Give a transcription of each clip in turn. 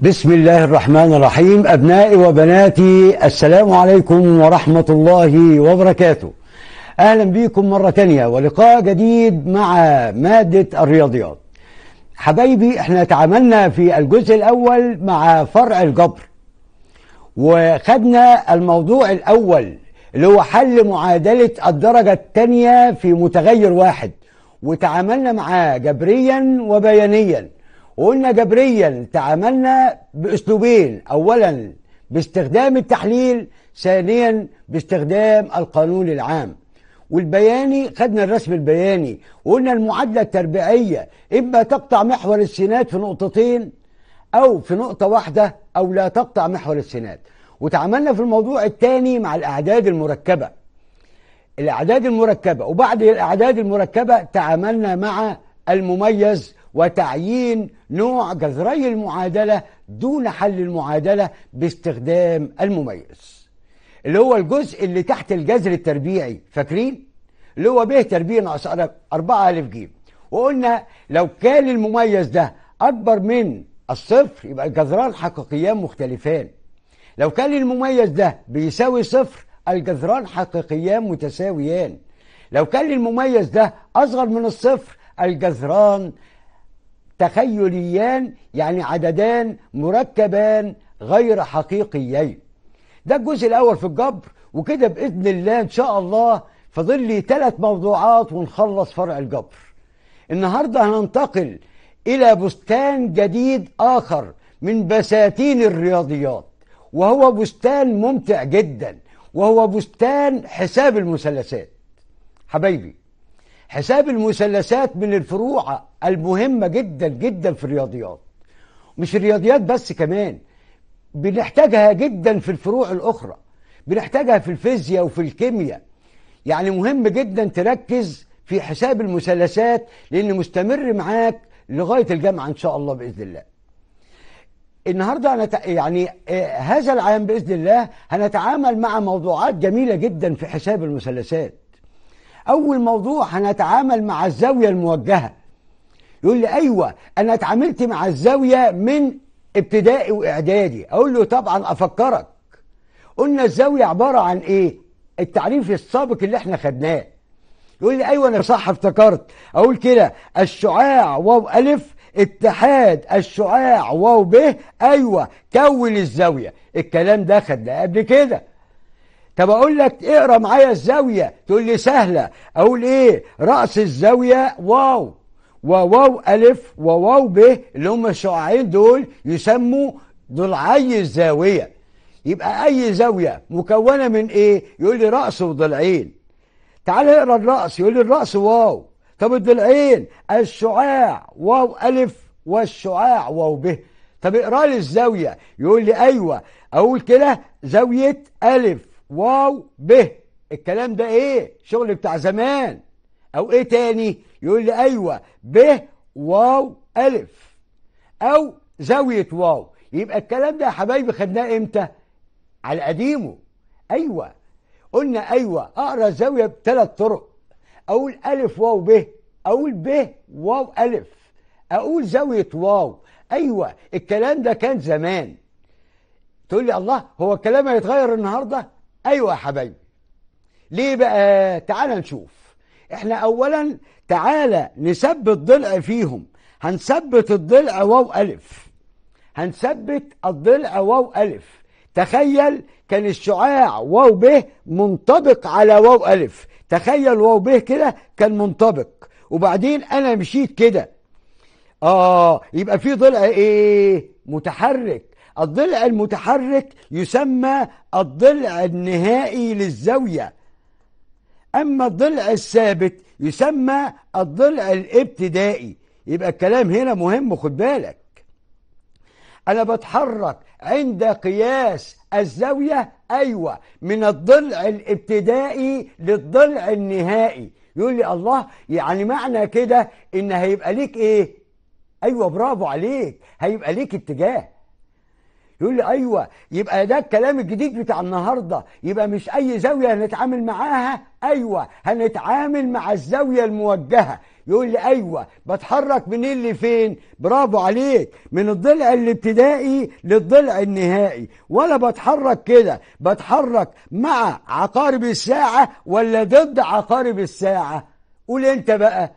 بسم الله الرحمن الرحيم أبنائي وبناتي السلام عليكم ورحمة الله وبركاته أهلا بكم مرة تانية ولقاء جديد مع مادة الرياضيات حبايبي احنا تعاملنا في الجزء الأول مع فرع الجبر وخدنا الموضوع الأول اللي هو حل معادلة الدرجة الثانية في متغير واحد وتعاملنا معاه جبريا وبيانيا وقلنا جبريا تعاملنا بأسلوبين أولا باستخدام التحليل ثانيا باستخدام القانون العام والبياني خدنا الرسم البياني وقلنا المعادلة التربيعية إما تقطع محور السينات في نقطتين أو في نقطة واحدة أو لا تقطع محور السينات وتعاملنا في الموضوع الثاني مع الأعداد المركبة الأعداد المركبة وبعد الأعداد المركبة تعاملنا مع المميز وتعيين نوع جذري المعادلة دون حل المعادلة باستخدام المميز اللي هو الجزء اللي تحت الجذر التربيعي فاكرين؟ اللي هو ب تربيع ناقص 4 ألف ج وقلنا لو كان المميز ده أكبر من الصفر يبقى الجذران حقيقيان مختلفان لو كان المميز ده بيساوي صفر الجذران حقيقيان متساويان لو كان المميز ده أصغر من الصفر الجذران تخيليان يعني عددان مركبان غير حقيقيين ده الجزء الأول في الجبر وكده بإذن الله إن شاء الله فاضل لي ثلاث موضوعات ونخلص فرع الجبر النهاردة هننتقل إلى بستان جديد آخر من بساتين الرياضيات وهو بستان ممتع جدا وهو بستان حساب المثلثات حبايبي حساب المثلثات من الفروع المهمة جدا جدا في الرياضيات مش الرياضيات بس كمان بنحتاجها جدا في الفروع الأخرى بنحتاجها في الفيزياء وفي الكيمياء يعني مهم جدا تركز في حساب المثلثات لأنه مستمر معاك لغاية الجامعة إن شاء الله بإذن الله النهاردة أنا يعني آه، هذا العام بإذن الله هنتعامل مع موضوعات جميلة جدا في حساب المثلثات أول موضوع هنتعامل مع الزاوية الموجهة يقول لي أيوة أنا اتعاملت مع الزاوية من ابتدائي وإعدادي أقول له طبعا أفكرك قلنا الزاوية عبارة عن إيه التعريف السابق اللي احنا خدناه يقول لي أيوة أنا صح افتكرت أقول كده الشعاع واو ألف اتحاد الشعاع واو به أيوة كون الزاوية الكلام ده خدناه قبل كده طب اقول لك اقرا معايا الزاويه تقول لي سهله اقول ايه راس الزاويه واو وواو الف وواو ب اللي هم الشعاعين دول يسموا ضلعي الزاويه يبقى اي زاويه مكونه من ايه يقول لي راس وضلعين تعال اقرا الراس يقول لي الراس واو طب الضلعين الشعاع واو الف والشعاع واو ب طب اقرا لي الزاويه يقول لي ايوه اقول كده زاويه الف واو ب الكلام ده ايه شغل بتاع زمان او ايه تاني يقول لي ايوه ب واو الف او زاويه واو يبقى الكلام ده يا حبايبي خدناه امتى على قديمه ايوه قلنا ايوه اقرا الزاويه بثلاث طرق اقول الف واو ب اقول ب واو الف اقول زاويه واو ايوه الكلام ده كان زمان تقول لي الله هو الكلام هيتغير النهارده أيوة يا حبايبي ليه بقى تعالى نشوف احنا أولا تعالى نثبت ضلع فيهم هنثبت الضلع واو ألف هنثبت الضلع واو ألف تخيل كان الشعاع واو ب منطبق على واو ألف تخيل واو ب كده كان منطبق وبعدين أنا مشيت كده آه يبقى في ضلع إيه متحرك الضلع المتحرك يسمى الضلع النهائي للزاوية أما الضلع الثابت يسمى الضلع الابتدائي يبقى الكلام هنا مهم خد بالك أنا بتحرك عند قياس الزاوية أيوة من الضلع الابتدائي للضلع النهائي يقول لي الله يعني معنى كده إن هيبقى ليك إيه؟ أيوة برافو عليك هيبقى ليك اتجاه يقول لي ايوه يبقى ده الكلام الجديد بتاع النهارده يبقى مش اي زاويه هنتعامل معاها ايوه هنتعامل مع الزاويه الموجهه يقول لي ايوه بتحرك منين لفين برافو عليك من الضلع الابتدائي للضلع النهائي ولا بتحرك كده بتحرك مع عقارب الساعه ولا ضد عقارب الساعه قول انت بقى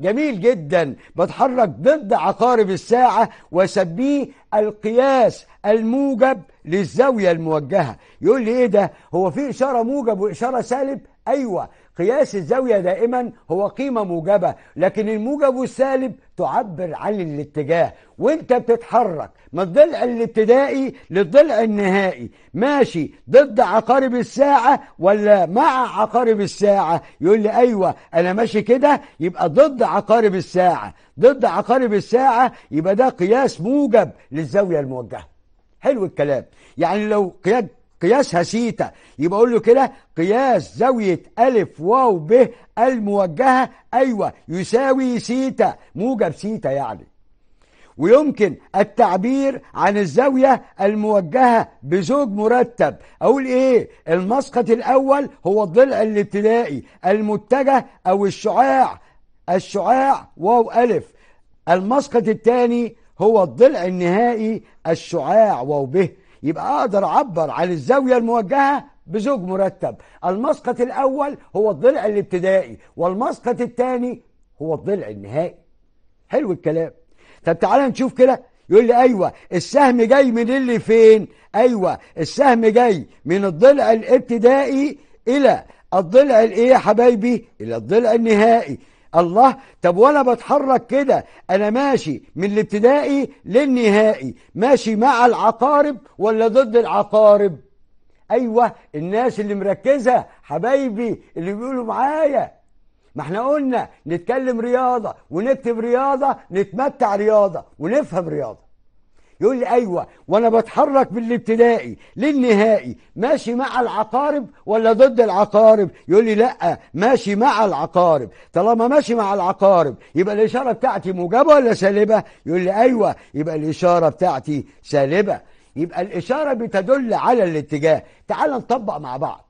جميل جدا بتحرك ضد عقارب الساعة وسبيه القياس الموجب للزاوية الموجهة يقول لي إيه ده هو في إشارة موجب وإشارة سالب أيوة قياس الزاوية دائما هو قيمة موجبة لكن الموجب والسالب تعبر عن الاتجاه وانت بتتحرك من الضلع الابتدائي للضلع النهائي ماشي ضد عقارب الساعة ولا مع عقارب الساعة يقول لي ايوه انا ماشي كده يبقى ضد عقارب الساعة ضد عقارب الساعة يبقى ده قياس موجب للزاوية الموجهة حلو الكلام يعني لو قياس قياسها سيتا يبقى اقول له كده قياس زاويه الف واو ب الموجهه ايوه يساوي سيتا موجب سيتا يعني ويمكن التعبير عن الزاوية الموجهة بزوج مرتب أقول إيه المسقط الأول هو الضلع الابتدائي المتجه أو الشعاع الشعاع واو ألف المسقط الثاني هو الضلع النهائي الشعاع واو به يبقى اقدر اعبر عن الزاويه الموجهه بزوج مرتب المسقط الاول هو الضلع الابتدائي والمسقط الثاني هو الضلع النهائي حلو الكلام طب تعالى نشوف كده يقول لي ايوه السهم جاي من اللي فين ايوه السهم جاي من الضلع الابتدائي الى الضلع الايه يا حبايبي الى الضلع النهائي الله طب وانا بتحرك كده انا ماشي من الابتدائي للنهائي ماشي مع العقارب ولا ضد العقارب ايوه الناس اللي مركزه حبايبي اللي بيقولوا معايا ما احنا قلنا نتكلم رياضه ونكتب رياضه نتمتع رياضه ونفهم رياضه يقول لي ايوه وانا بتحرك بالابتدائي للنهائي ماشي مع العقارب ولا ضد العقارب يقول لي لا ماشي مع العقارب طالما ماشي مع العقارب يبقى الاشاره بتاعتي موجبه ولا سالبه يقول لي ايوه يبقى الاشاره بتاعتي سالبه يبقى الاشاره بتدل على الاتجاه تعال نطبق مع بعض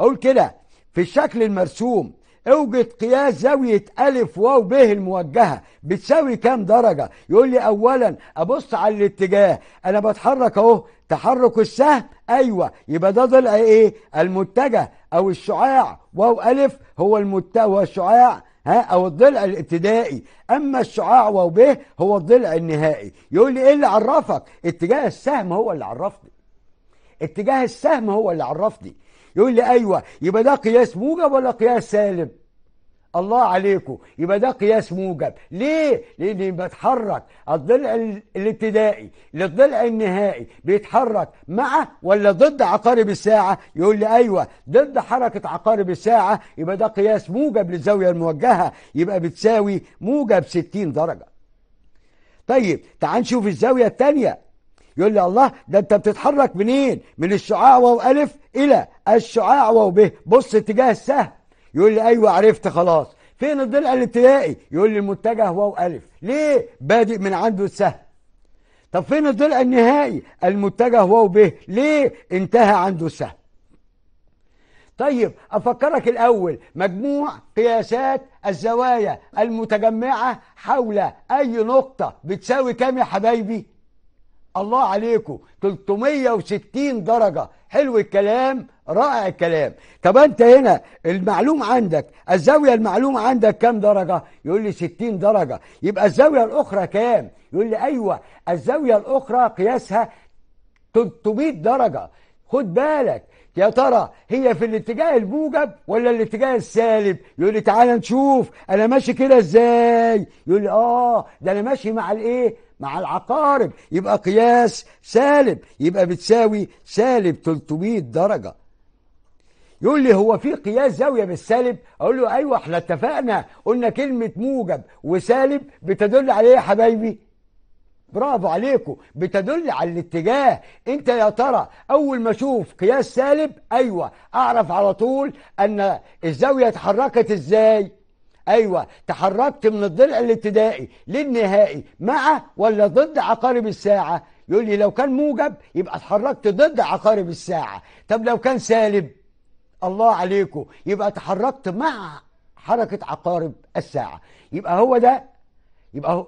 اقول كده في الشكل المرسوم اوجد قياس زاوية ألف واو ب الموجهة بتساوي كام درجة يقول لي أولا أبص على الاتجاه أنا بتحرك أهو تحرك السهم أيوة يبقى ده ضلع إيه المتجه أو الشعاع واو ألف هو المت هو الشعاع ها أو الضلع الابتدائي أما الشعاع واو ب هو الضلع النهائي يقول لي إيه اللي عرفك اتجاه السهم هو اللي عرفني اتجاه السهم هو اللي عرفني يقول لي أيوة يبقى ده قياس موجب ولا قياس سالب الله عليكم يبقى ده قياس موجب ليه لان بتحرك الضلع الابتدائي للضلع النهائي بيتحرك مع ولا ضد عقارب الساعه يقول لي ايوه ضد حركه عقارب الساعه يبقى ده قياس موجب للزاويه الموجهه يبقى بتساوي موجب 60 درجه طيب تعال نشوف الزاويه الثانيه يقول لي الله ده انت بتتحرك منين من الشعاع واو الف إلى الشعاع وبه بص اتجاه السهم يقول لي أيوة عرفت خلاص فين الضلع الابتدائي يقول لي المتجه واو ألف ليه بادئ من عنده السهم طب فين الضلع النهائي المتجه واو به ليه انتهى عنده السهم طيب أفكرك الأول مجموع قياسات الزوايا المتجمعة حول أي نقطة بتساوي كام يا حبايبي؟ الله عليكم 360 درجة حلو الكلام رائع الكلام طب انت هنا المعلوم عندك الزاوية المعلوم عندك كام درجة يقول لي 60 درجة يبقى الزاوية الأخرى كام يقول لي أيوة الزاوية الأخرى قياسها 300 درجة خد بالك يا ترى هي في الاتجاه الموجب ولا الاتجاه السالب يقول لي تعالى نشوف انا ماشي كده ازاي يقول لي اه ده انا ماشي مع الايه مع العقارب يبقى قياس سالب يبقى بتساوي سالب 300 درجة يقول لي هو في قياس زاوية بالسالب أقول له أيوة احنا اتفقنا قلنا كلمة موجب وسالب بتدل عليه يا حبايبي برافو عليكم بتدل على الاتجاه انت يا ترى اول ما اشوف قياس سالب ايوه اعرف على طول ان الزاويه اتحركت ازاي ايوه تحركت من الضلع الابتدائي للنهائي مع ولا ضد عقارب الساعه يقول لي لو كان موجب يبقى اتحركت ضد عقارب الساعه طب لو كان سالب الله عليكم يبقى تحركت مع حركه عقارب الساعه يبقى هو ده يبقى هو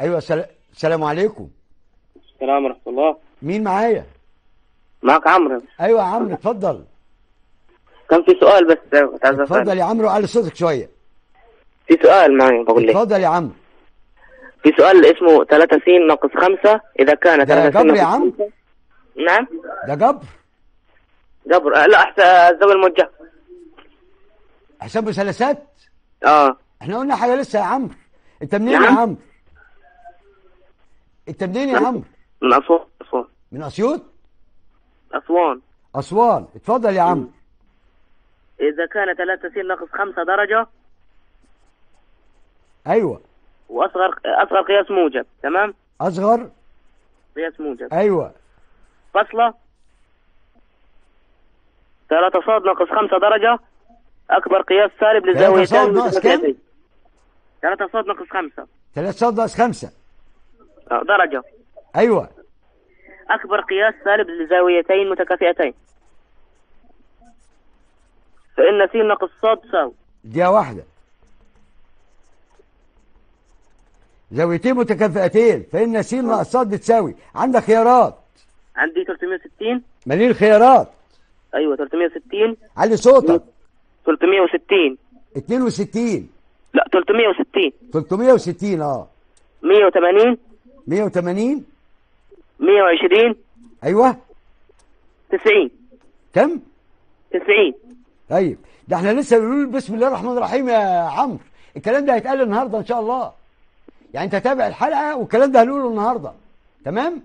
ايوه سلام عليكم السلام ورحمه الله مين معايا معك عمرو ايوه يا عمرو اتفضل كان في سؤال بس اتفضل يا عمرو علي صوتك شويه في سؤال معي بقول لك اتفضل يا عمرو في سؤال اسمه 3 س ناقص 5 اذا كان 3 س جبر يا عم نعم ده جبر جبر آه، لا الزاويه الموجهه حساب مثلثات اه احنا قلنا حاجه لسه يا عمرو انت منين يا نعم. عمرو انت منين يا نعم. عمرو من اسيوط من اسيوط أسوان أسوان اتفضل يا عم إذا كان 3 س ناقص 5 درجة أيوه وأصغر أصغر قياس موجب تمام أصغر قياس موجب أيوه فصلة 3 ص ناقص 5 درجة أكبر قياس سالب للزاوية 3 ص ناقص كم؟ 3 ص ناقص 5 3 ص ناقص 5 آه، درجة أيوه أكبر قياس سالب لزاويتين متكافئتين فإن س ناقص ص تساوي دي واحدة زاويتين متكافئتين فإن س ناقص ص بتساوي عندك خيارات عندي 360 مليون الخيارات أيوة 360 علي صوتك 360 62 لا 360 360 اه 180 180 120 ايوه 90 كم 90 طيب ده احنا لسه بنقول بسم الله الرحمن الرحيم يا عمرو الكلام ده هيتقال النهارده ان شاء الله يعني انت تابع الحلقه والكلام ده هنقوله النهارده تمام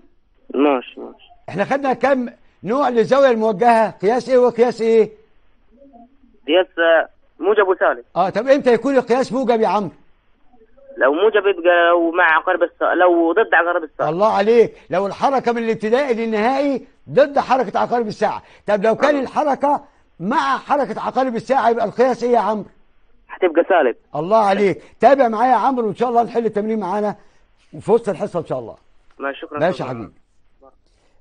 ماشي ماشي احنا خدنا كم نوع للزاويه الموجهه قياس ايه وقياس ايه قياس آه، موجب وثالث اه طب امتى يكون القياس موجب يا عمرو لو موجب يبقى لو مع عقارب الساعة لو ضد عقارب الساعة الله عليك لو الحركة من الابتدائي للنهائي ضد حركة عقارب الساعة طب لو كان أه. الحركة مع حركة عقارب الساعة يبقى القياس ايه يا عمرو هتبقى سالب الله عليك تابع معايا يا عمرو وان شاء الله نحل التمرين معانا وفي وسط الحصة ان شاء الله ماشي شكرا ماشي يا حبيبي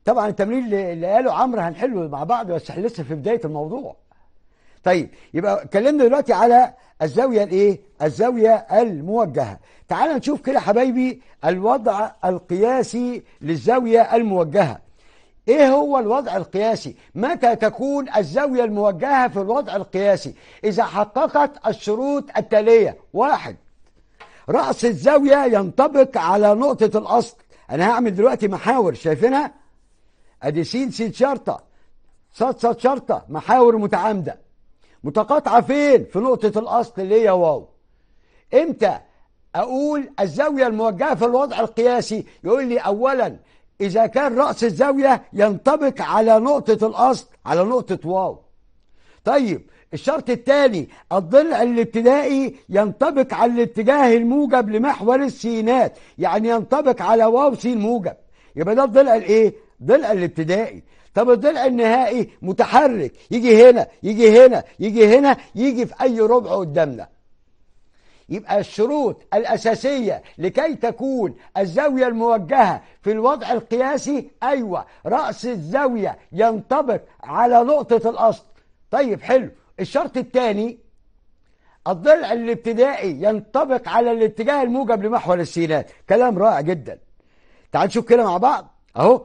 طبعا التمرين اللي قاله عمرو هنحله مع بعض بس لسه في بداية الموضوع طيب يبقى اتكلمنا دلوقتي على الزاوية الايه الزاوية الموجهة تعال نشوف كده حبايبي الوضع القياسي للزاوية الموجهة ايه هو الوضع القياسي متى تكون الزاوية الموجهة في الوضع القياسي اذا حققت الشروط التالية واحد رأس الزاوية ينطبق على نقطة الاصل انا هعمل دلوقتي محاور شايفينها ادي س س شرطة ص ص شرطة محاور متعامده متقاطعه فين في نقطه الاصل اللي هي واو امتى اقول الزاويه الموجهه في الوضع القياسي يقول لي اولا اذا كان راس الزاويه ينطبق على نقطه الاصل على نقطه واو طيب الشرط الثاني الضلع الابتدائي ينطبق على الاتجاه الموجب لمحور السينات يعني ينطبق على واو سين موجب يبقى ده الضلع الايه ضلع الابتدائي طب الضلع النهائي متحرك يجي هنا يجي هنا يجي هنا يجي في اي ربع قدامنا يبقى الشروط الأساسية لكي تكون الزاوية الموجهة في الوضع القياسي أيوة رأس الزاوية ينطبق على نقطة الأصل طيب حلو الشرط الثاني الضلع الابتدائي ينطبق على الاتجاه الموجب لمحور السينات كلام رائع جدا تعال نشوف كده مع بعض اهو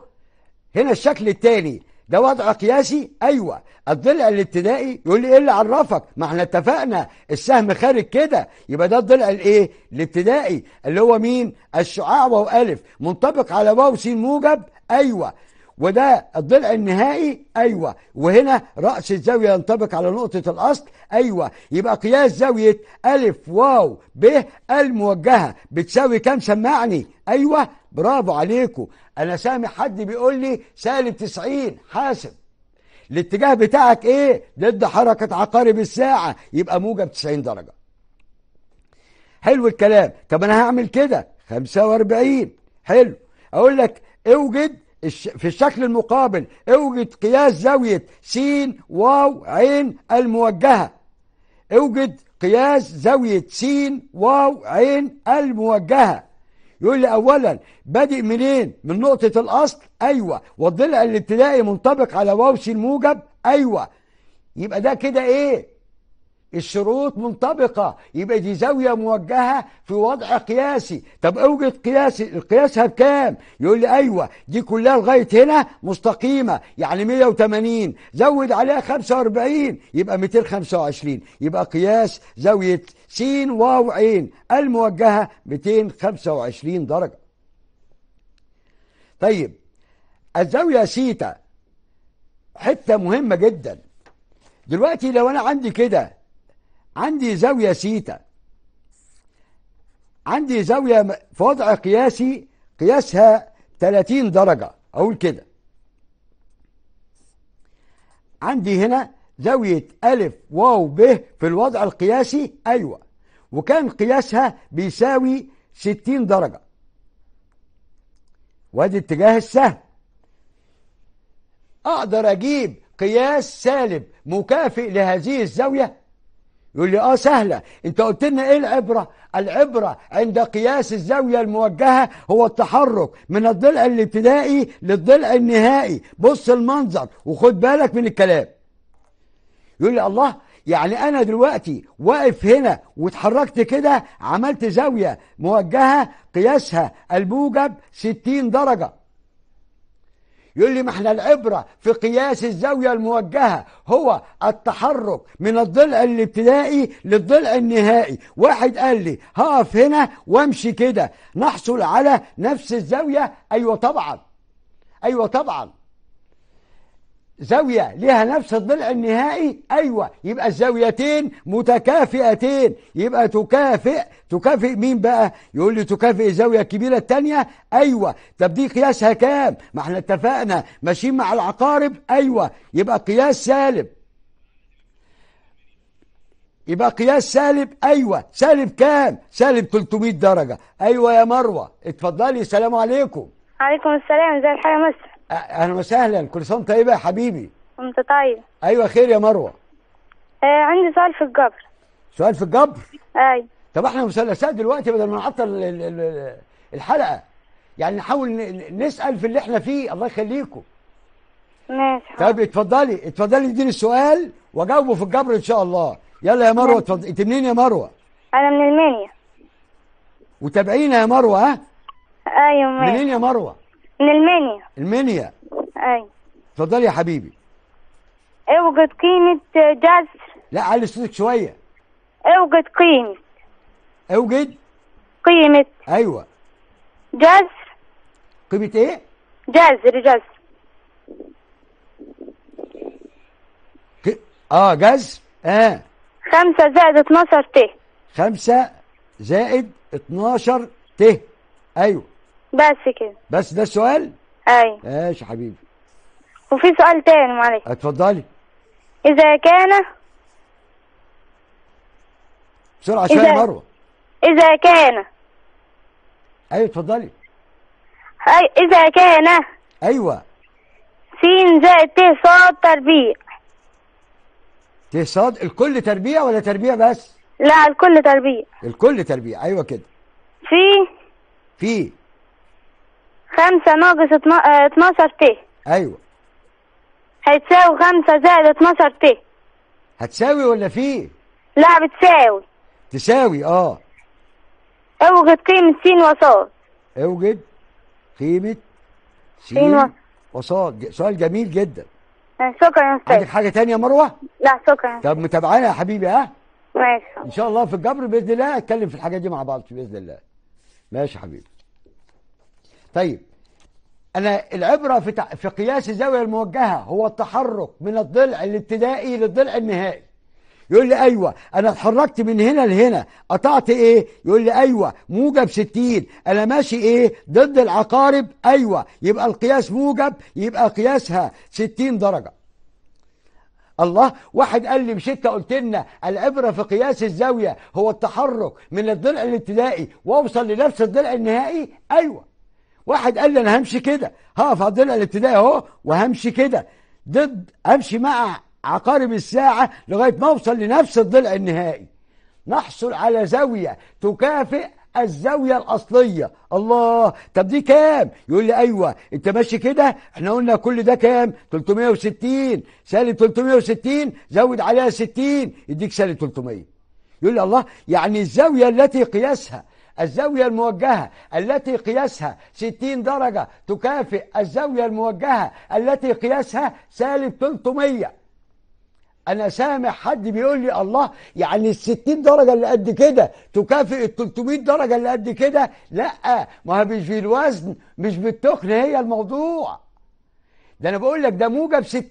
هنا الشكل الثاني ده وضع قياسي ايوه الضلع الابتدائي يقول لي ايه اللي عرفك ما احنا اتفقنا السهم خارج كده يبقى ده الضلع الايه الابتدائي اللي هو مين الشعاع واو الف منطبق على واو س موجب ايوه وده الضلع النهائي أيوة وهنا رأس الزاوية ينطبق على نقطة الأصل أيوة يبقى قياس زاوية ألف واو ب الموجهة بتساوي كام سمعني أيوة برافو عليكم أنا سامع حد بيقول لي سالب 90 حاسب الاتجاه بتاعك ايه ضد حركة عقارب الساعة يبقى موجب 90 درجة حلو الكلام طب انا هعمل كده 45 حلو اقول لك اوجد في الشكل المقابل اوجد قياس زاوية س واو عين الموجهة اوجد قياس زاوية س واو عين الموجهة يقول لي أولا بادئ منين؟ من نقطة الأصل؟ أيوة والضلع الابتدائي منطبق على واو س موجب؟ أيوة يبقى ده كده إيه؟ الشروط منطبقة يبقى دي زاوية موجهة في وضع قياسي طب اوجد قياسي قياسها بكام يقول لي ايوه دي كلها لغاية هنا مستقيمة يعني 180 زود عليها 45 يبقى 225 يبقى قياس زاوية س واو عين الموجهة 225 درجة طيب الزاوية سيتا حتة مهمة جدا دلوقتي لو انا عندي كده عندي زاوية سيتا عندي زاوية في وضع قياسي قياسها 30 درجة أقول كده عندي هنا زاوية ألف واو ب في الوضع القياسي أيوة وكان قياسها بيساوي 60 درجة وادي اتجاه السهم أقدر أجيب قياس سالب مكافئ لهذه الزاوية يقول لي اه سهله انت قلت لنا ايه العبره العبره عند قياس الزاويه الموجهه هو التحرك من الضلع الابتدائي للضلع النهائي بص المنظر وخد بالك من الكلام يقول لي الله يعني انا دلوقتي واقف هنا واتحركت كده عملت زاويه موجهه قياسها الموجب 60 درجه يقول لي ما احنا العبرة في قياس الزاوية الموجهة هو التحرك من الضلع الابتدائي للضلع النهائي واحد قال لي هقف هنا وامشي كده نحصل على نفس الزاوية أيوة طبعا أيوة طبعا زاوية لها نفس الضلع النهائي أيوة يبقى الزاويتين متكافئتين يبقى تكافئ تكافئ مين بقى يقول لي تكافئ الزاوية الكبيرة التانية أيوة طب دي قياسها كام ما احنا اتفقنا ماشيين مع العقارب أيوة يبقى قياس سالب يبقى قياس سالب أيوة سالب كام سالب 300 درجة أيوة يا مروة اتفضلي السلام عليكم عليكم السلام زي الحالة مصر اهلا وسهلا كل سنه وانت طيبه يا حبيبي وانت طيب ايوه خير يا مروه آه عندي سؤال في الجبر سؤال في الجبر ايوه طب احنا مثلثات دلوقتي بدل ما نعطل الحلقه يعني نحاول نسال في اللي احنا فيه الله يخليكم ماشي طب اتفضلي اتفضلي اديني السؤال واجاوبه في الجبر ان شاء الله يلا يا مروه اتفضلي انت منين يا مروه انا من المنيا وتابعينا يا مروه ها ايوه منين يا مروه من المنيا المنيا اي اتفضلي يا حبيبي اوجد قيمة جسر لا علي صوتك شوية اوجد قيمة اوجد قيمة ايوه جسر قيمة ايه؟ جسر جسر ك... اه جسر اه 5 زائد 12 ت 5 زائد 12 ت ايوه بس كده بس ده السؤال ايوه ماشي يا حبيبي وفي سؤال تاني معلش اتفضلي اذا كان بسرعه شويه يا مروه اذا كان ايوه اتفضلي أي... اذا كان ايوه س زائد ت ص تربيع ت ص الكل تربيع ولا تربيع بس لا الكل تربيع الكل تربيع ايوه كده في في 5 ناقص 12 آه، تي ايوه هتساوي 5 زائد 12 تي هتساوي ولا في لا بتساوي تساوي اه اوجد قيمة س وصاد اوجد قيمة س وصاد سؤال جميل جدا آه، شكرا يا استاذ عندك حاجة تانية يا مروة؟ لا شكرا طب متابعانا يا حبيبي ها؟ ماشي ان شاء الله في الجبر باذن الله اتكلم في الحاجات دي مع بعض باذن الله ماشي يا حبيبي طيب أنا العبرة في في قياس الزاوية الموجهة هو التحرك من الضلع الابتدائي للضلع النهائي يقول لي ايوه انا اتحركت من هنا لهنا قطعت ايه يقول لي ايوه موجب 60 انا ماشي ايه ضد العقارب ايوه يبقى القياس موجب يبقى قياسها 60 درجه الله واحد قال لي مش انت قلت لنا العبره في قياس الزاويه هو التحرك من الضلع الابتدائي واوصل لنفس الضلع النهائي ايوه واحد قال لي انا همشي كده هقف على الضلع الابتدائي اهو وهمشي كده ضد امشي مع عقارب الساعه لغايه ما اوصل لنفس الضلع النهائي نحصل على زاويه تكافئ الزاوية الأصلية الله طب دي كام يقول لي أيوة أنت ماشي كده احنا قلنا كل ده كام 360 سالب 360 زود عليها 60 يديك سالب 300 يقول لي الله يعني الزاوية التي قياسها الزاوية الموجهة التي قياسها 60 درجة تكافئ الزاوية الموجهة التي قياسها سالب 300 أنا سامع حد بيقول لي الله يعني ال 60 درجة اللي قد كده تكافئ ال 300 درجة اللي قد كده لا ما هو مش بالوزن مش بالتخن هي الموضوع ده انا بقول لك ده موجب 60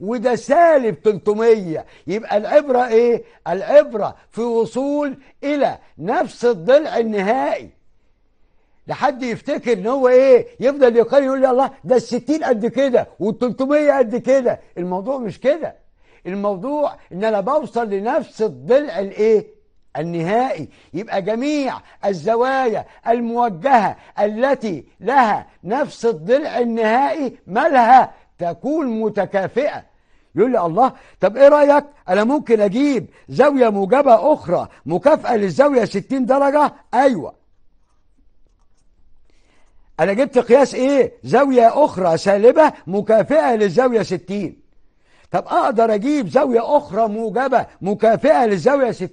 وده سالب 300 يبقى العبره ايه العبره في وصول الى نفس الضلع النهائي لحد يفتكر ان هو ايه يفضل يقارن يقول يا الله ده ال60 قد كده وال300 قد كده الموضوع مش كده الموضوع ان انا بوصل لنفس الضلع الايه النهائي يبقى جميع الزوايا الموجهة التي لها نفس الضلع النهائي مالها تكون متكافئة يقول لي الله طب ايه رأيك انا ممكن اجيب زاوية موجبة اخرى مكافأة للزاوية 60 درجة ايوه انا جبت قياس ايه زاوية اخرى سالبة مكافئة للزاوية 60 طب اقدر اجيب زاويه اخرى موجبه مكافئه للزاويه 60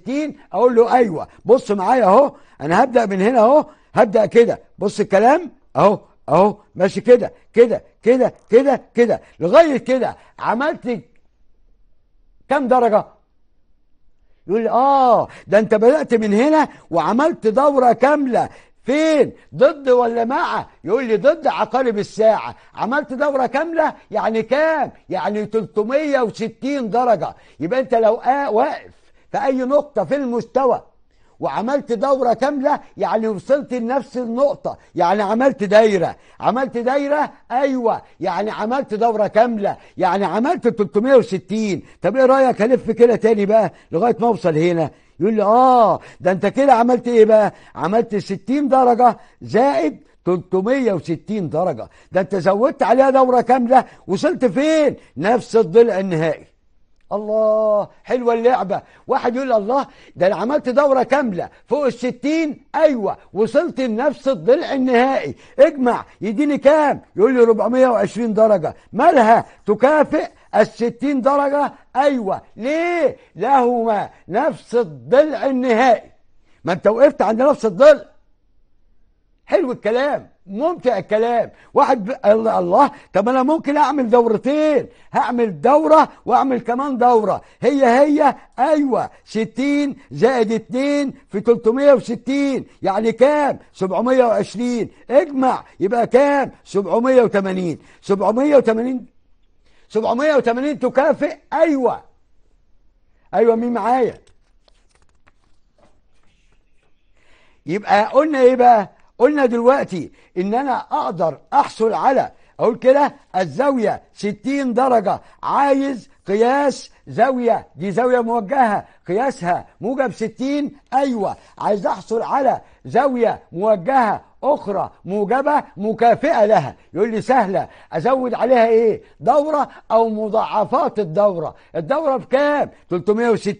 اقول له ايوه بص معايا اهو انا هبدا من هنا اهو هبدا كده بص الكلام اهو اهو ماشي كده كده كده كده كده لغايه كده عملت كام درجه يقول لي اه ده انت بدات من هنا وعملت دوره كامله فين ضد ولا مع يقول لي ضد عقارب الساعة عملت دورة كاملة يعني كام يعني 360 درجة يبقى انت لو آه واقف في اي نقطة في المستوى وعملت دورة كاملة يعني وصلت لنفس النقطة يعني عملت دايرة عملت دايرة أيوة يعني عملت دورة كاملة يعني عملت 360 طب إيه رأيك هلف كده تاني بقى لغاية ما أوصل هنا يقول لي اه ده انت كده عملت ايه بقى عملت 60 درجه زائد 360 درجة ده انت زودت عليها دورة كاملة وصلت فين نفس الضلع النهائي الله حلوة اللعبة واحد يقول الله ده انا عملت دورة كاملة فوق الستين ايوة وصلت لنفس الضلع النهائي اجمع يديني كام يقول لي 420 درجة مالها تكافئ الستين درجة أيوة ليه لهما نفس الضلع النهائي ما أنت وقفت عند نفس الضلع حلو الكلام ممتع الكلام واحد ب... الله الله طب انا ممكن اعمل دورتين هعمل دوره واعمل كمان دوره هي هي ايوه 60 زائد 2 في 360 يعني كام 720 اجمع يبقى كام 780 780 780 تكافئ أيوة أيوة مين معايا يبقى قلنا إيه بقى قلنا دلوقتي إن أنا أقدر أحصل على أقول كده الزاوية 60 درجة عايز قياس زاوية دي زاوية موجهة قياسها موجب 60 أيوة عايز أحصل على زاوية موجهة أخرى موجبة مكافئة لها يقول لي سهلة أزود عليها إيه دورة أو مضاعفات الدورة الدورة بكام 360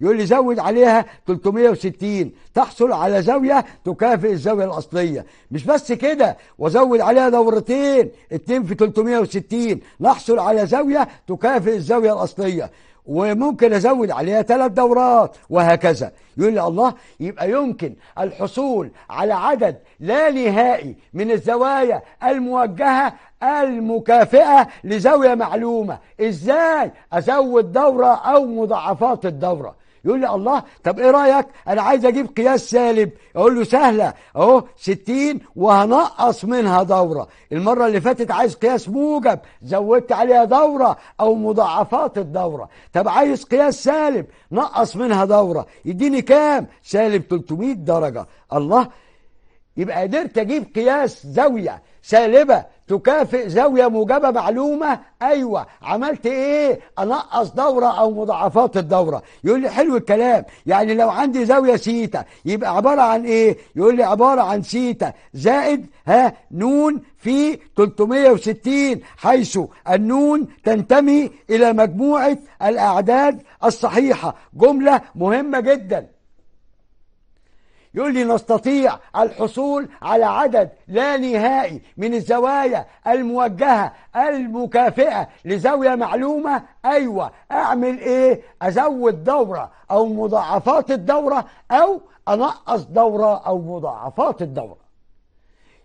يقول لي زود عليها 360 تحصل على زاوية تكافئ الزاوية الأصلية مش بس كده وزود عليها دورتين 2 في 360 نحصل على زاوية تكافئ الزاوية الأصلية وممكن أزود عليها ثلاث دورات وهكذا يقول لي الله يبقى يمكن الحصول على عدد لا نهائي من الزوايا الموجهة المكافئة لزاوية معلومة إزاي أزود دورة أو مضاعفات الدورة يقول لي الله طب ايه رايك انا عايز اجيب قياس سالب اقول له سهله اهو 60 وهنقص منها دوره المره اللي فاتت عايز قياس موجب زودت عليها دوره او مضاعفات الدوره طب عايز قياس سالب نقص منها دوره يديني كام سالب 300 درجه الله يبقى قدرت اجيب قياس زاويه سالبه تكافئ زاوية موجبة معلومة أيوة عملت إيه أنقص دورة أو مضاعفات الدورة يقول لي حلو الكلام يعني لو عندي زاوية سيتا يبقى عبارة عن إيه يقول لي عبارة عن سيتا زائد ها نون في 360 حيث النون تنتمي إلى مجموعة الأعداد الصحيحة جملة مهمة جداً يقول لي نستطيع الحصول على عدد لا نهائي من الزوايا الموجهة المكافئة لزاوية معلومة أيوة أعمل إيه؟ أزود دورة أو مضاعفات الدورة أو أنقص دورة أو مضاعفات الدورة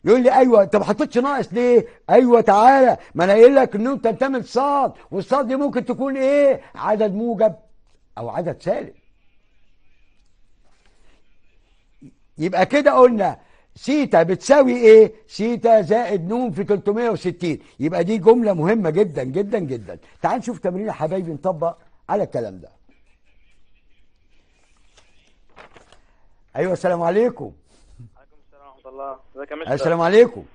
يقول لي ايوه انت ما حطيتش ناقص ليه؟ ايوه تعالى ما انا قايل لك ان انت بتعمل صاد والصاد دي ممكن تكون ايه؟ عدد موجب او عدد سالب يبقى كده قلنا سيتا بتساوي ايه؟ سيتا زائد نون في 360 يبقى دي جمله مهمه جدا جدا جدا. تعال نشوف تمرين يا حبايبي نطبق على الكلام ده. ايوه السلام عليكم. عليكم السلام ورحمه الله، ازيك يا مستر؟ السلام عليكم.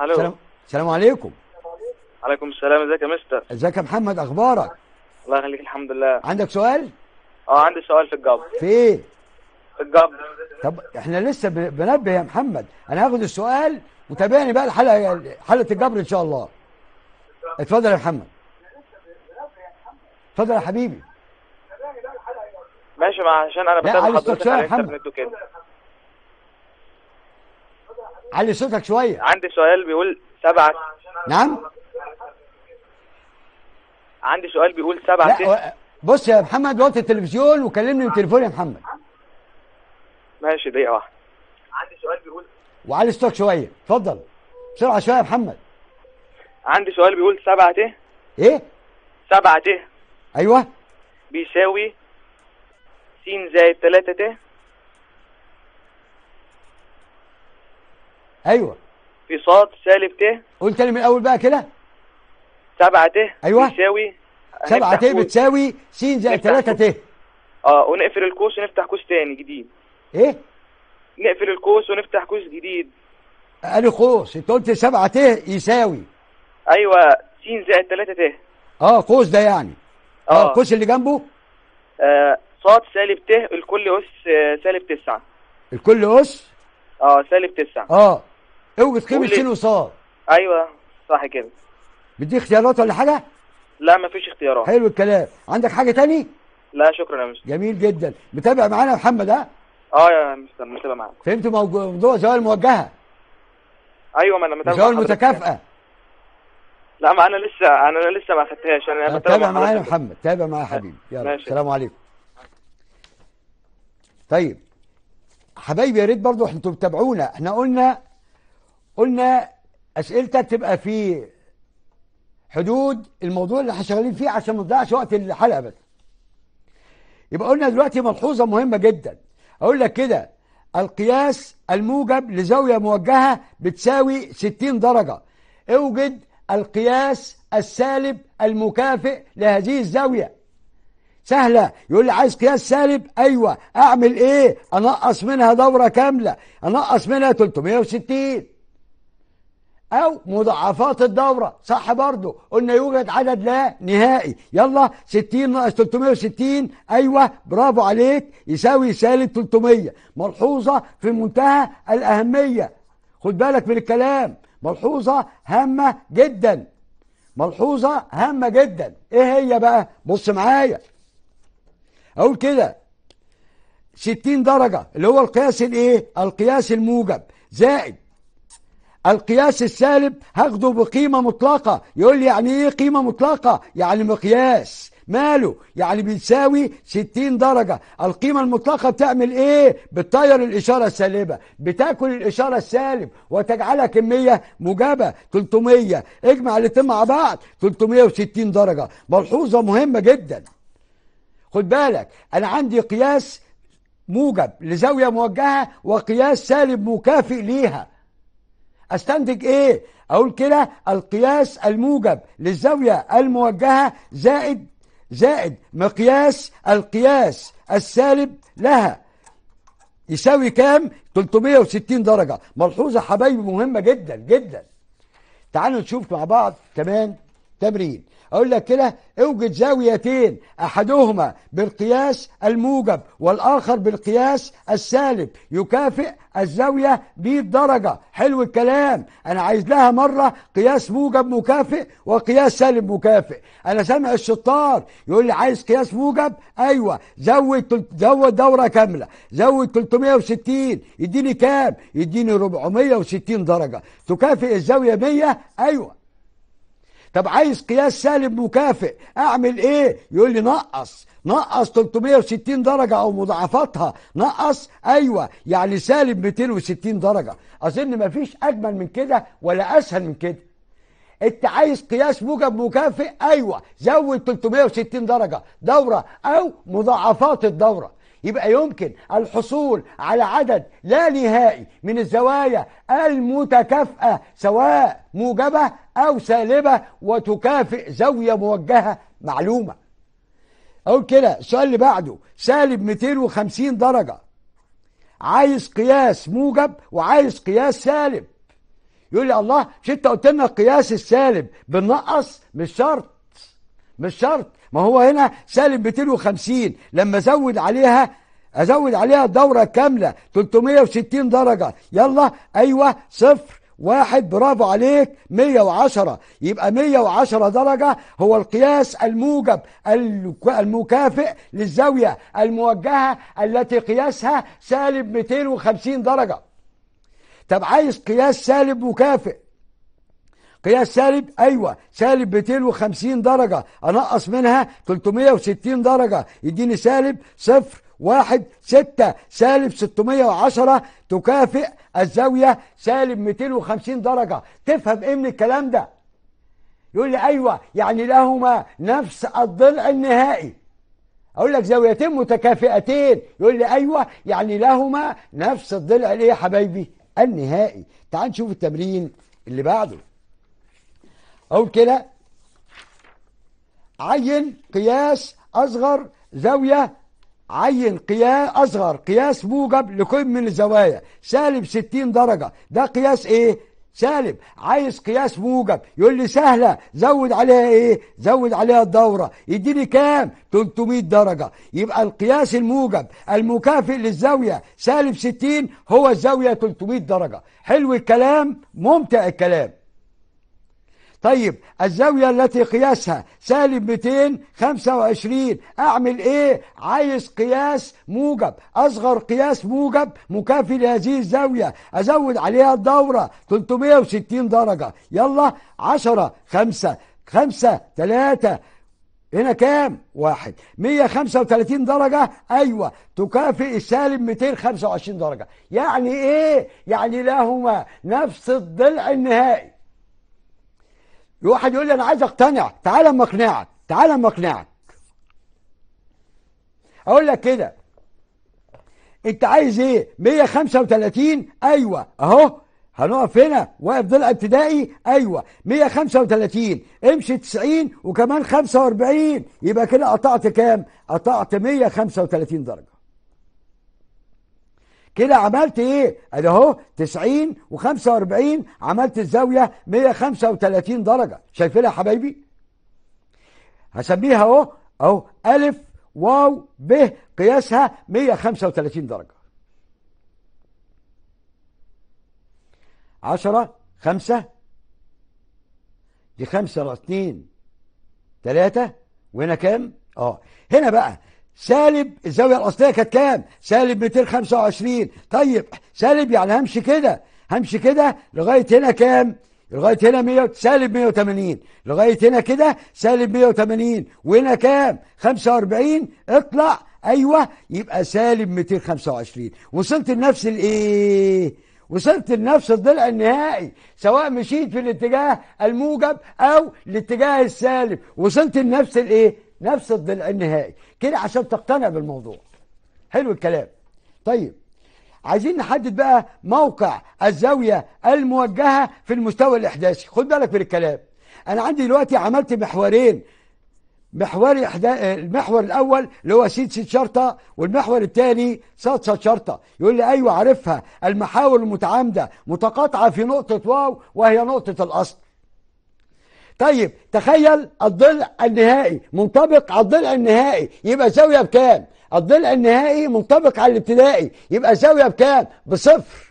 الو السلام السلام عليكم. عليكم السلام ازيك يا مستر؟ ازيك يا محمد اخبارك؟ الله يخليك الحمد لله. عندك سؤال؟ اه عندي سؤال في الجبر. في ايه؟ الجبر طب احنا لسه بنبه يا محمد انا هاخد السؤال وتابعني بقى الحلقه حلقه الجبر ان شاء الله اتفضل يا محمد اتفضل يا حبيبي ماشي ما عشان انا بتابع حضرتك على الانترنت وكده علي صوتك شويه عندي سؤال بيقول سبعة نعم عندي سؤال بيقول سبعة بص يا محمد وقت التلفزيون وكلمني من تليفون يا محمد فيهاش دقيقه واحده عندي سؤال بيقول وعلي الصوت شويه اتفضل بسرعه شويه يا محمد عندي سؤال بيقول 7 ت ايه 7 ت ايوه بيساوي س زائد 3 ت ايوه في ص سالب ت قول تاني من الاول بقى كده 7 ت ايوه بيساوي 7 ت بتساوي س زائد 3 ت اه ونقفل الكوس ونفتح كوس تاني جديد ايه نقفل القوس ونفتح قوس جديد قالوا قوس انت قلت 7 ت يساوي ايوه س زائد 3 ت اه قوس ده يعني اه, آه. القوس اللي جنبه آه سالب ت الكل اس آه، سالب 9 الكل اس اه سالب 9 اه اوجد قيمه س وص ايوه صح كده بدي اختيارات ولا حاجه لا مفيش اختيارات حلو الكلام عندك حاجه تاني لا شكرا يا مستر جميل جدا متابع معانا محمد ها آه؟ اه يا مستر متابع معاك فهمت موضوع الزوايا الموجهه ايوه ما انا متابع الزوايا المتكافئه لا ما انا لسه انا لسه ما خدتهاش انا تابع معايا يا محمد تابع معايا يا حبيبي يلا السلام عليكم طيب حبايبي يا ريت برضه انتوا بتتابعونا احنا قلنا قلنا اسئلتك تبقى في حدود الموضوع اللي احنا شغالين فيه عشان ما نضيعش وقت الحلقه بس يبقى قلنا دلوقتي ملحوظه مهمه جدا أقول لك كده القياس الموجب لزاوية موجهة بتساوي 60 درجة اوجد القياس السالب المكافئ لهذه الزاوية سهلة يقول لي عايز قياس سالب أيوة أعمل إيه أنقص منها دورة كاملة أنقص منها 360 أو مضاعفات الدورة صح برضو قلنا يوجد عدد لا نهائي يلا 60 ناقص 360 أيوة برافو عليك يساوي سالب 300 ملحوظة في منتهى الأهمية خد بالك من الكلام ملحوظة هامة جدا ملحوظة هامة جدا إيه هي بقى بص معايا أقول كده 60 درجة اللي هو القياس الإيه القياس الموجب زائد القياس السالب هاخده بقيمة مطلقة يقول لي يعني ايه قيمة مطلقة يعني مقياس ماله يعني بيساوي 60 درجة القيمة المطلقة بتعمل ايه بتطير الاشارة السالبة بتاكل الاشارة السالب وتجعلها كمية موجبة 300 اجمع الاتنين مع بعض 360 درجة ملحوظة مهمة جدا خد بالك انا عندي قياس موجب لزاوية موجهة وقياس سالب مكافئ ليها استنتج ايه اقول كده القياس الموجب للزاوية الموجهة زائد زائد مقياس القياس السالب لها يساوي كام 360 درجة ملحوظة حبايبي مهمة جدا جدا تعالوا نشوف مع بعض كمان تمرين أقول لك كده اوجد زاويتين أحدهما بالقياس الموجب والآخر بالقياس السالب يكافئ الزاوية درجه حلو الكلام أنا عايز لها مرة قياس موجب مكافئ وقياس سالب مكافئ أنا سامع الشطار يقول لي عايز قياس موجب أيوة زود زود دورة كاملة زود 360 يديني كام يديني 460 درجة تكافئ الزاوية 100 أيوة طب عايز قياس سالب مكافئ اعمل ايه يقول لي نقص نقص 360 درجة أو مضاعفاتها نقص أيوة يعني سالب 260 درجة أظن مفيش أجمل من كده ولا أسهل من كده أنت عايز قياس موجب مكافئ أيوة زود 360 درجة دورة أو مضاعفات الدورة يبقى يمكن الحصول على عدد لا نهائي من الزوايا المتكافئة سواء موجبة أو سالبة وتكافئ زاوية موجهة معلومة أقول كده السؤال اللي بعده سالب 250 درجة عايز قياس موجب وعايز قياس سالب يقول لي الله مش انت قلت لنا القياس السالب بنقص مش شرط مش شرط ما هو هنا سالب 250 لما ازود عليها ازود عليها الدورة كاملة 360 درجة يلا ايوه صفر واحد برافو عليك 110 يبقى 110 درجة هو القياس الموجب المكافئ للزاوية الموجهة التي قياسها سالب 250 درجة طب عايز قياس سالب مكافئ قياس سالب ايوه سالب 250 درجه انقص منها 360 درجه يديني سالب صفر واحد ستة سالب 610 تكافئ الزاوية سالب 250 درجة تفهم ايه من الكلام ده يقول لي ايوه يعني لهما نفس الضلع النهائي اقول لك زاويتين متكافئتين يقول لي ايوه يعني لهما نفس الضلع الايه يا حبايبي النهائي تعال نشوف التمرين اللي بعده أقول كده عين قياس أصغر زاوية عين قياس أصغر قياس موجب لكل من الزوايا سالب 60 درجة ده قياس إيه؟ سالب عايز قياس موجب يقول لي سهلة زود عليها إيه؟ زود عليها الدورة يديني كام؟ 300 درجة يبقى القياس الموجب المكافئ للزاوية سالب 60 هو الزاوية 300 درجة حلو الكلام ممتع الكلام طيب الزاوية التي قياسها سالب 225 أعمل إيه؟ عايز قياس موجب أصغر قياس موجب مكافي لهذه الزاوية أزود عليها الدورة 360 درجة يلا 10 5 5 3 هنا كام؟ واحد 135 درجة أيوة تكافئ السالب 225 درجة يعني إيه؟ يعني لهما نفس الضلع النهائي واحد يقول لي انا عايز اقتنع تعال اما اقنعك تعال اما اقنعك اقول لك كده انت عايز ايه 135 ايوه اهو هنقف هنا واقف ضلع ابتدائي ايوه 135 امشي 90 وكمان 45 يبقى كده قطعت كام قطعت 135 درجه كده عملت ايه ادي اهو 90 و45 عملت الزاويه 135 درجه شايفينها يا حبايبي هسميها اهو اهو الف واو ب قياسها 135 درجه 10 5 دي 5 2 3 وهنا كام اه هنا بقى سالب الزاويه الاصليه كانت كام؟ سالب 225 طيب سالب يعني همشي كده همشي كده لغايه هنا كام؟ لغايه هنا 100 سالب 180 لغايه هنا كده سالب 180 وهنا كام؟ 45 اطلع ايوه يبقى سالب 225 وصلت لنفس الايه؟ وصلت لنفس الضلع النهائي سواء مشيت في الاتجاه الموجب او الاتجاه السالب وصلت لنفس الايه؟ نفس الضلع النهائي كده عشان تقتنع بالموضوع حلو الكلام طيب عايزين نحدد بقى موقع الزاوية الموجهة في المستوى الإحداثي خد بالك من الكلام أنا عندي دلوقتي عملت محورين محور إحدا... المحور الأول اللي هو سيد سيد شرطة والمحور الثاني صاد صاد شرطة يقول لي أيوة عارفها المحاور المتعامدة متقاطعة في نقطة واو وهي نقطة الأصل طيب تخيل الضلع النهائي منطبق على الضلع النهائي يبقى زاويه بكام الضلع النهائي منطبق على الابتدائي يبقى زاويه بكام بصفر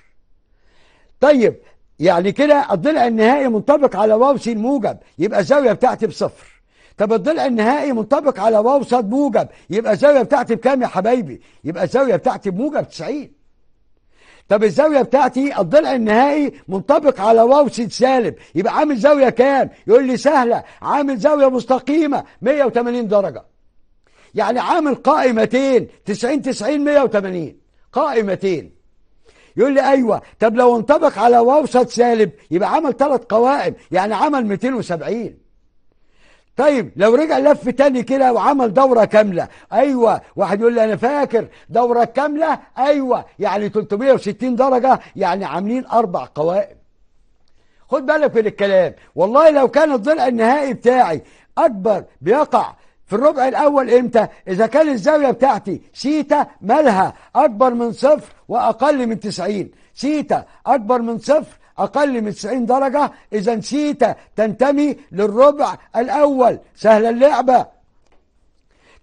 طيب يعني كده الضلع النهائي منطبق على واو س موجب يبقى الزاويه بتاعتي بصفر طب الضلع النهائي منطبق على واو ص موجب يبقى الزاويه بتاعتي بكام يا حبايبي يبقى الزاويه بتاعتي بموجب 90 طب الزاوية بتاعتي الضلع النهائي منطبق على واوسد سالب يبقى عامل زاوية كام يقول لي سهلة عامل زاوية مستقيمة 180 درجة يعني عامل قائمتين 90 90 180 قائمتين يقول لي ايوه طب لو انطبق على واوسط سالب يبقى عمل ثلاث قوائم يعني عمل 270 طيب لو رجع لف تاني كده وعمل دورة كاملة أيوة واحد يقول لي أنا فاكر دورة كاملة أيوة يعني 360 درجة يعني عاملين أربع قوائم خد بالك من الكلام والله لو كان الضلع النهائي بتاعي أكبر بيقع في الربع الأول إمتى؟ إذا كان الزاوية بتاعتي سيتا مالها أكبر من صفر وأقل من 90 سيتا أكبر من صفر أقل من 90 درجة إذا نسيت تنتمي للربع الأول سهله اللعبة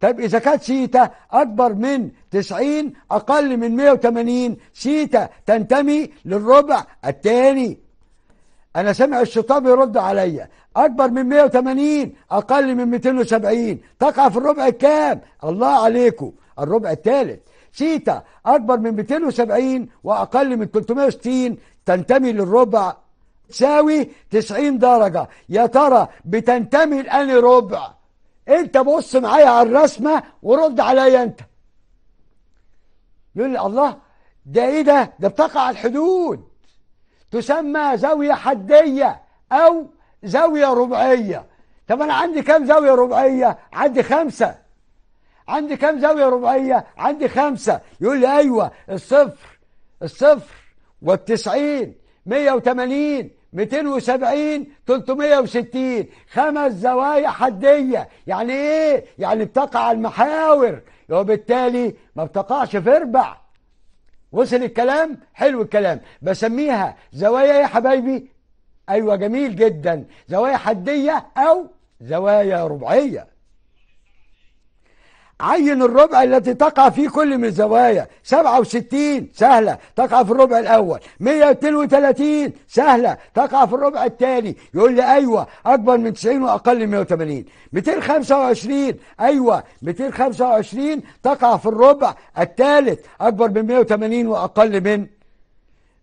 طيب إذا كانت سيتا أكبر من 90 أقل من 180 سيتا تنتمي للربع الثاني أنا سامع الشطاب يرد عليا أكبر من 180 أقل من 270 تقع في الربع الكام الله عليكم الربع الثالث سيتا أكبر من 270 وأقل من 360 تنتمي للربع تساوي 90 درجة يا ترى بتنتمي لأني ربع انت بص معايا على الرسمة ورد عليا انت يقول لي الله ده ايه ده ده بتقع الحدود تسمى زاوية حدية او زاوية ربعية طب انا عندي كام زاوية ربعية عندي خمسة عندي كام زاوية ربعية عندي خمسة يقول لي ايوه الصفر الصفر والتسعين مية وتمانين 270 360 خمس زوايا حدية يعني ايه؟ يعني بتقع المحاور وبالتالي ما بتقعش في اربع وصل الكلام؟ حلو الكلام بسميها زوايا يا حبايبي؟ ايوه جميل جدا زوايا حدية او زوايا ربعية عين الربع التي تقع في كل من الزوايا 67 سهلة تقع في الربع الأول 132 سهلة تقع في الربع الثاني يقول لي أيوة أكبر من 90 وأقل من 180 225 أيوة 225 تقع في الربع الثالث أكبر من 180 وأقل من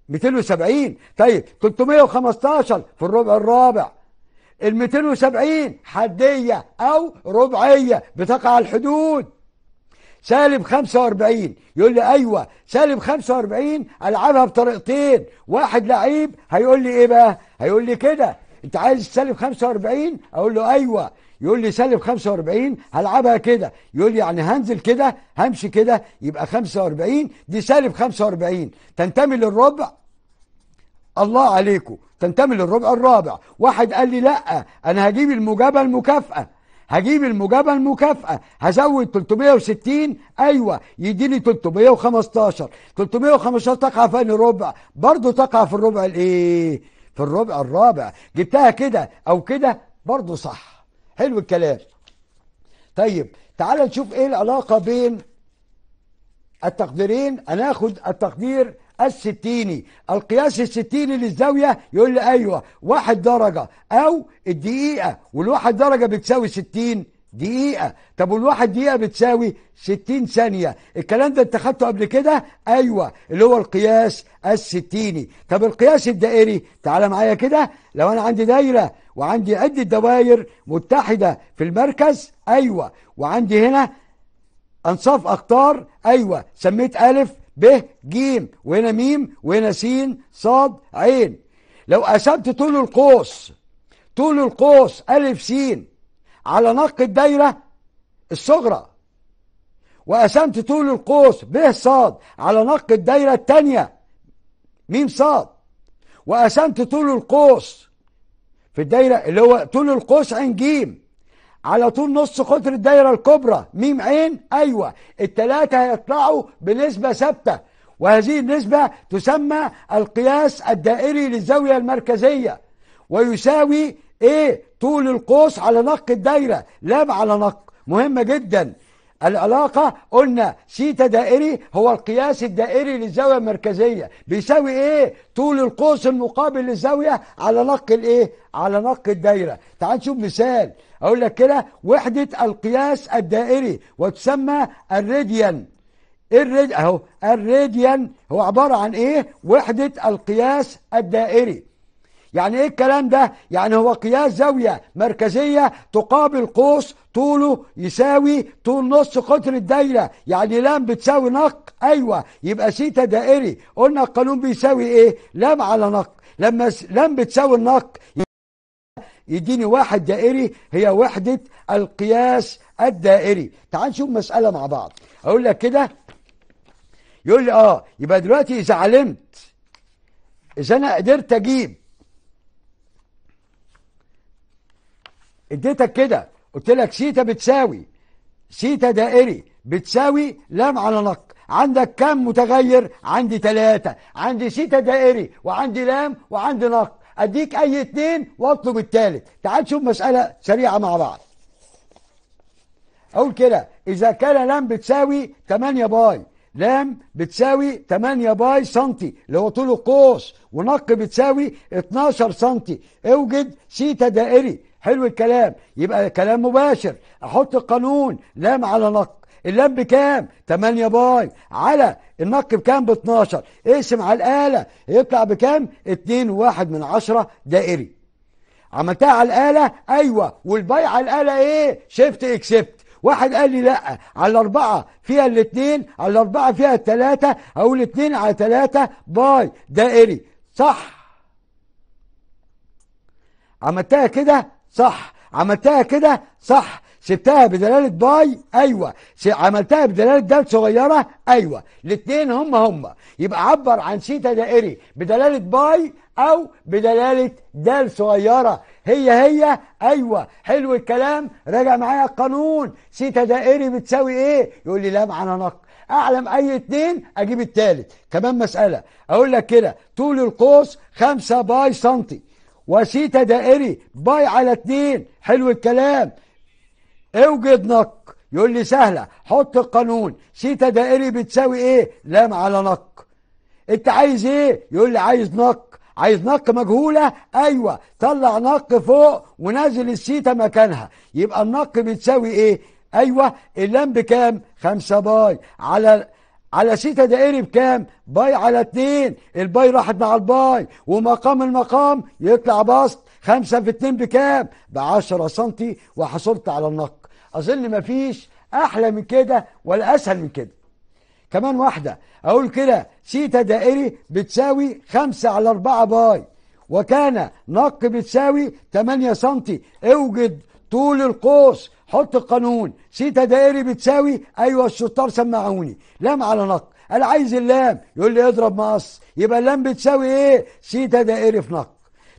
270 طيب 315 في الربع الرابع ال 270 حدية أو ربعية بتقع الحدود سالب 45 يقول لي أيوة سالب 45 ألعبها بطريقتين واحد لعيب هيقول لي إيه بقى هيقول لي كده أنت عايز سالب 45 أقول له أيوة يقول لي سالب 45 هلعبها كده يقول لي يعني هنزل كده همشي كده يبقى 45 دي سالب 45 تنتمي للربع الله عليكم تنتمي للربع الرابع واحد قال لي لا انا هجيب المجابه المكافاه هجيب المجابه المكافاه هزود 360 ايوه يديني 315 315 تقع في انهي ربع برضه تقع في الربع الايه في الربع الرابع جبتها كده او كده برضه صح حلو الكلام طيب تعال نشوف ايه العلاقه بين التقديرين هناخد التقدير الستيني القياس الستيني للزاوية يقول لي أيوة واحد درجة أو الدقيقة والواحد درجة بتساوي ستين دقيقة طب والواحد دقيقة بتساوي 60 ثانية الكلام ده انت قبل كده ايوه اللي هو القياس الستيني طب القياس الدائري تعال معايا كده لو انا عندي دايرة وعندي عدة دوائر متحدة في المركز ايوه وعندي هنا انصاف اخطار ايوه سميت الف ب ج وهنا م وهنا س ص ع لو قسمت طول القوس طول القوس ا س على نق الدايرة الصغرى وقسمت طول القوس ب ص على نق الدايرة التانية م ص وقسمت طول القوس في الدايرة اللي هو طول القوس ع جيم على طول نص قطر الدايره الكبرى ميم عين ايوه الثلاثه هيطلعوا بنسبه ثابته وهذه النسبه تسمى القياس الدائري للزاويه المركزيه ويساوي ايه طول القوس على نق الدايره لام على نق مهمه جدا العلاقة قلنا سيتا دائري هو القياس الدائري للزاوية المركزية بيساوي ايه؟ طول القوس المقابل للزاوية على نق الايه؟ على نق الدايرة تعال نشوف مثال اقول لك كده وحدة القياس الدائري وتسمى الراديان الريد اهو الراديان هو عبارة عن ايه؟ وحدة القياس الدائري يعني ايه الكلام ده يعني هو قياس زاوية مركزية تقابل قوس طوله يساوي طول نص قطر الدايرة يعني لام بتساوي نق ايوه يبقى سيتا دائري قلنا القانون بيساوي ايه لام على نق لما لام بتساوي النق يديني واحد دائري هي وحدة القياس الدائري تعال نشوف مسألة مع بعض اقول لك كده يقول لي اه يبقى دلوقتي اذا علمت اذا انا قدرت اجيب اديتك كده قلت لك سيتا بتساوي سيتا دائري بتساوي لام على نق عندك كم متغير عندي ثلاثة عندي سيتا دائري وعندي لام وعندي نق اديك اي اتنين واطلب التالت تعال نشوف مسألة سريعة مع بعض اقول كده اذا كان لام بتساوي 8 باي لام بتساوي 8 باي سنتي اللي هو طوله قوس ونق بتساوي 12 سنتي اوجد سيتا دائري حلو الكلام يبقى كلام مباشر احط القانون لام على نق اللام بكام 8 باي على النق بكام ب 12 اقسم على الاله يطلع بكام 2 واحد من عشرة دائري عملتها على الاله ايوه والباي على الاله ايه شيفت اكسبت واحد قال لي لا على الأربعة فيها الاثنين على الأربعة فيها الثلاثة أقول اتنين على ثلاثة باي دائري صح عملتها كده صح عملتها كده صح سبتها بدلالة باي أيوة عملتها بدلالة دال صغيرة أيوة الاثنين هم هم يبقى عبر عن سيتا دائري بدلالة باي أو بدلالة دال صغيرة هي هي أيوة حلو الكلام راجع معايا القانون سيتا دائري بتساوي إيه يقول لي لا معنى نقل اعلم اي اتنين اجيب التالت كمان مسألة اقول لك كده طول القوس خمسة باي سنتي وسيتا دائري باي على اتنين حلو الكلام اوجد نق يقول لي سهلة حط القانون سيتا دائري بتساوي ايه لام على نق انت عايز ايه يقول لي عايز نق عايز نق مجهولة ايوه طلع نق فوق ونزل السيتا مكانها يبقى النق بتساوي ايه ايوه اللام بكام خمسة باي على على سيتا دائري بكام باي على اتنين الباي راحت مع الباي ومقام المقام يطلع بسط خمسة في اتنين بكام بعشرة سنتي وحصلت على النق أظن مفيش أحلى من كده ولا أسهل من كده كمان واحدة أقول كده سيتا دائري بتساوي خمسة على أربعة باي وكان نق بتساوي 8 سنتي اوجد طول القوس حط القانون سيتا دائري بتساوي أيوة الشطار سمعوني لام على نق قال عايز اللام يقول لي اضرب مقص يبقى اللام بتساوي ايه سيتا دائري في نق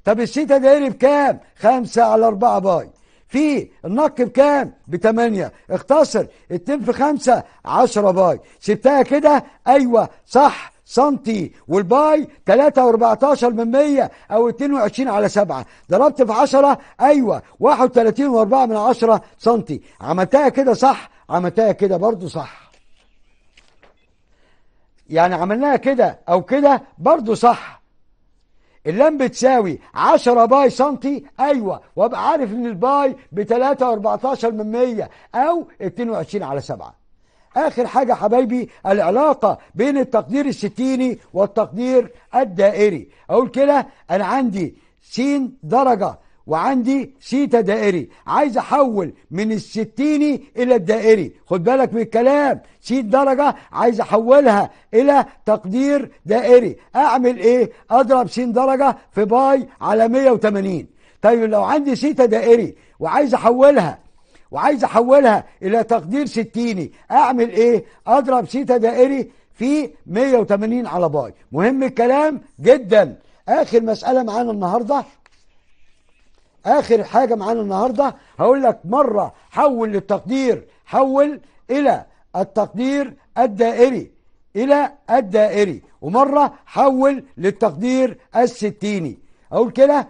طب السيتا دائري بكام خمسة على أربعة باي في النق بكام بتمانية اختصر اتنين في خمسة عشرة باي سبتها كده ايوه صح سنتي والباي 3.14 من 100 أو 22 على 7 ضربت في 10 أيوة 31.4 من 10 سنتي عملتها كده صح عملتها كده برضو صح يعني عملناها كده أو كده برضو صح اللام بتساوي 10 باي سنتي ايوه وابقى عارف ان الباي ب 3.14 من 100 او 22 على 7 آخر حاجة حبايبي العلاقة بين التقدير الستيني والتقدير الدائري أقول كده أنا عندي س درجة وعندي سيتا دائري عايز احول من الستيني الى الدائري خد بالك من الكلام سين درجة عايز احولها الى تقدير دائري اعمل ايه اضرب س درجة في باي على 180 طيب لو عندي سيتا دائري وعايز احولها وعايز احولها الى تقدير ستيني اعمل ايه اضرب سيتا دائري في 180 على باي مهم الكلام جدا اخر مساله معانا النهارده اخر حاجه معانا النهارده هقول لك مره حول للتقدير حول الى التقدير الدائري الى الدائري ومره حول للتقدير الستيني اقول كده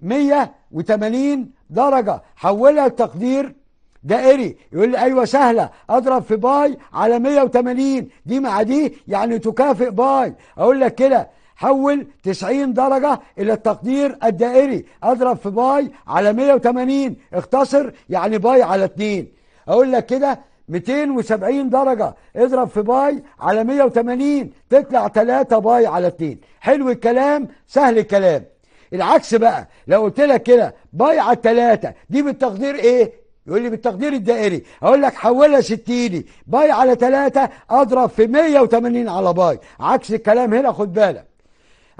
180 درجه حولها لتقدير دائري يقول لي ايوه سهله اضرب في باي على 180 دي مع دي يعني تكافئ باي اقول لك كده حول 90 درجة إلى التقدير الدائري أضرب في باي على 180 اختصر يعني باي على 2 أقول لك كده 270 درجة اضرب في باي على 180 تطلع 3 باي على 2 حلو الكلام سهل الكلام العكس بقى لو قلت لك كده باي على 3 دي بالتقدير ايه يقول لي بالتقدير الدائري اقول لك حولها 60 باي على 3 اضرب في 180 على باي عكس الكلام هنا خد بالك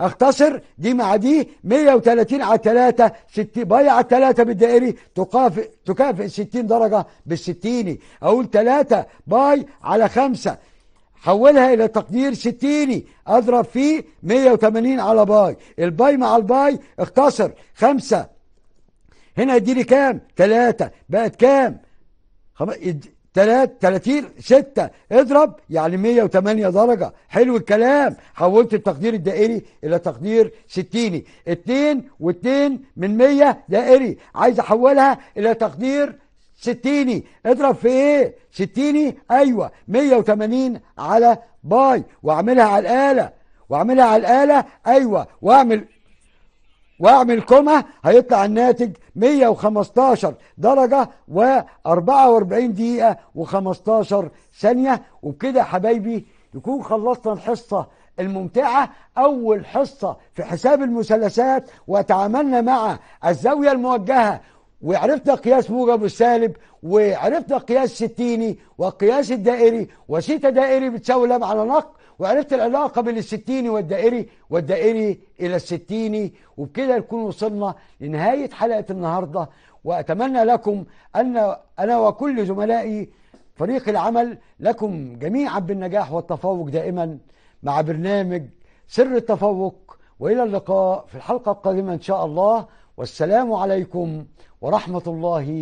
اختصر دي مع دي 130 على 3 60 باي على 3 بالدائري تكافئ تكافئ 60 درجه بال 60 اقول 3 باي على 5 حولها الى تقدير 60 اضرب فيه 180 على باي الباي مع الباي اختصر 5 هنا يديني كام؟ ثلاثة بقت كام؟ خم... تلات تلاتين ستة اضرب يعني 108 درجة حلو الكلام حولت التقدير الدائري إلى تقدير ستيني اتنين واتنين من 100 دائري عايز أحولها إلى تقدير ستيني اضرب في ايه ستيني ايوه 180 على باي واعملها على الاله واعملها على الاله ايوه واعمل واعمل كومة هيطلع الناتج 115 درجه و44 دقيقه و15 ثانيه وبكده يا حبايبي نكون خلصنا الحصه الممتعه اول حصه في حساب المثلثات وتعاملنا مع الزاويه الموجهه وعرفنا قياس موجب والسالب وعرفنا قياس ستيني وقياس الدائري وسيتا دائري بتساوي لام على نقط وعرفت العلاقة بين الستيني والدائري والدائري إلى الستيني وبكده نكون وصلنا لنهاية حلقة النهاردة وأتمنى لكم أن أنا وكل زملائي فريق العمل لكم جميعا بالنجاح والتفوق دائما مع برنامج سر التفوق والى اللقاء في الحلقه القادمه ان شاء الله والسلام عليكم ورحمه الله